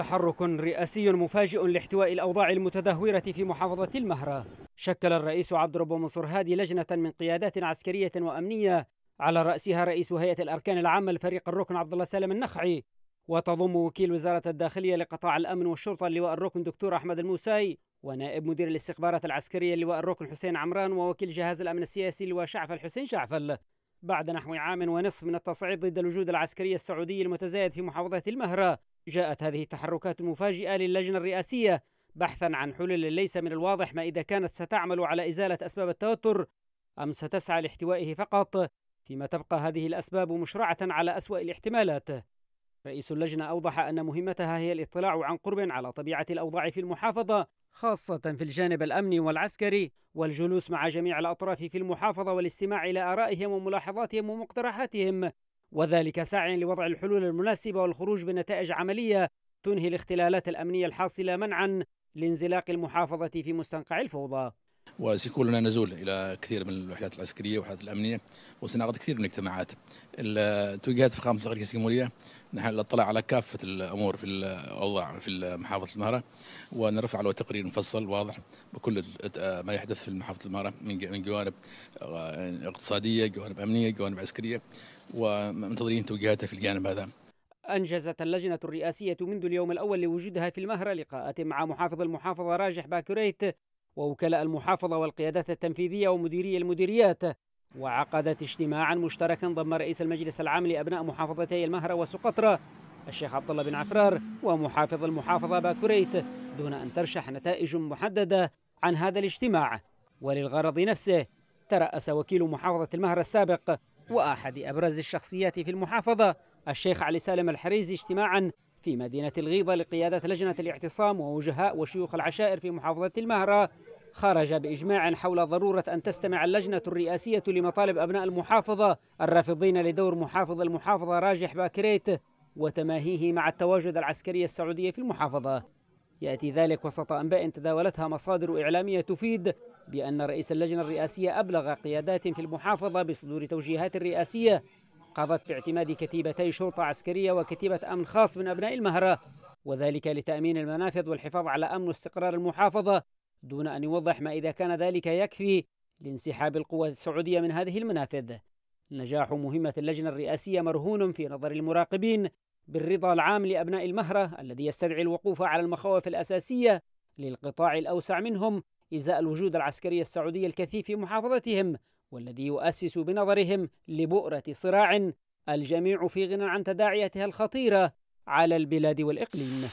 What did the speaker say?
تحرك رئاسي مفاجئ لاحتواء الأوضاع المتدهورة في محافظة المهرة شكل الرئيس عبد الرب منصور هادي لجنة من قيادات عسكرية وأمنية على رأسها رئيس هيئة الأركان العامة الفريق الركن عبد الله سالم النخعي وتضم وكيل وزارة الداخلية لقطاع الأمن والشرطة اللواء الركن دكتور أحمد الموساي ونائب مدير الاستخبارات العسكرية اللواء الركن حسين عمران ووكيل جهاز الأمن السياسي اللواء شعفل حسين شعفل بعد نحو عام ونصف من التصعيد ضد الوجود العسكري السعودي المتزايد في محافظة المهرة جاءت هذه التحركات المفاجئة للجنة الرئاسية بحثا عن حلول ليس من الواضح ما إذا كانت ستعمل على إزالة أسباب التوتر أم ستسعى لاحتوائه فقط فيما تبقى هذه الأسباب مشرعة على أسوأ الاحتمالات رئيس اللجنة أوضح أن مهمتها هي الاطلاع عن قرب على طبيعة الأوضاع في المحافظة خاصة في الجانب الأمني والعسكري والجلوس مع جميع الأطراف في المحافظة والاستماع إلى آرائهم وملاحظاتهم ومقترحاتهم وذلك سعيا لوضع الحلول المناسبة والخروج بنتائج عملية تنهي الاختلالات الأمنية الحاصلة منعا لانزلاق المحافظة في مستنقع الفوضى وسيكون لنا نزول الى كثير من الوحدات العسكريه والوحدات الامنيه وسنعقد كثير من الاجتماعات. التوجيهات فخامه الرئيس الجمهوريه نحن نطلع على كافه الامور في الاوضاع في محافظه المهره ونرفع له تقرير مفصل واضح بكل ما يحدث في محافظه المهره من جوانب آه، اقتصاديه، جوانب امنيه، جوانب عسكريه ومنتظرين توجيهاته في الجانب هذا. أنجزت اللجنة الرئاسية منذ اليوم الأول لوجودها في المهرة لقاءات مع محافظ المحافظة راجح باكريت ووكلاء المحافظة والقيادات التنفيذية ومديري المديريات وعقدت اجتماعا مشتركا ضم رئيس المجلس العام لأبناء محافظتي المهرة وسقطرى الشيخ عبد الله بن عفرار ومحافظ المحافظة باكوريت دون أن ترشح نتائج محددة عن هذا الاجتماع وللغرض نفسه ترأس وكيل محافظة المهرة السابق وأحد أبرز الشخصيات في المحافظة الشيخ علي سالم الحريزي اجتماعا في مدينة الغيضة لقيادة لجنة الاعتصام ووجهاء وشيوخ العشائر في محافظة المهرة خرج بإجماع حول ضرورة أن تستمع اللجنة الرئاسية لمطالب أبناء المحافظة الرافضين لدور محافظ المحافظة راجح باكريت وتماهيه مع التواجد العسكري السعودي في المحافظة يأتي ذلك وسط أنباء تداولتها مصادر إعلامية تفيد بأن رئيس اللجنة الرئاسية أبلغ قيادات في المحافظة بصدور توجيهات رئاسية قضت باعتماد كتيبتي شرطة عسكرية وكتيبة أمن خاص من أبناء المهرة وذلك لتأمين المنافذ والحفاظ على أمن واستقرار المحافظة دون أن يوضح ما إذا كان ذلك يكفي لانسحاب القوة السعودية من هذه المنافذ نجاح مهمة اللجنة الرئاسية مرهون في نظر المراقبين بالرضا العام لأبناء المهرة الذي يستدعي الوقوف على المخاوف الأساسية للقطاع الأوسع منهم إزاء الوجود العسكري السعودي الكثيف في محافظتهم والذي يؤسس بنظرهم لبؤرة صراع الجميع في غنى عن تداعيتها الخطيرة على البلاد والإقليم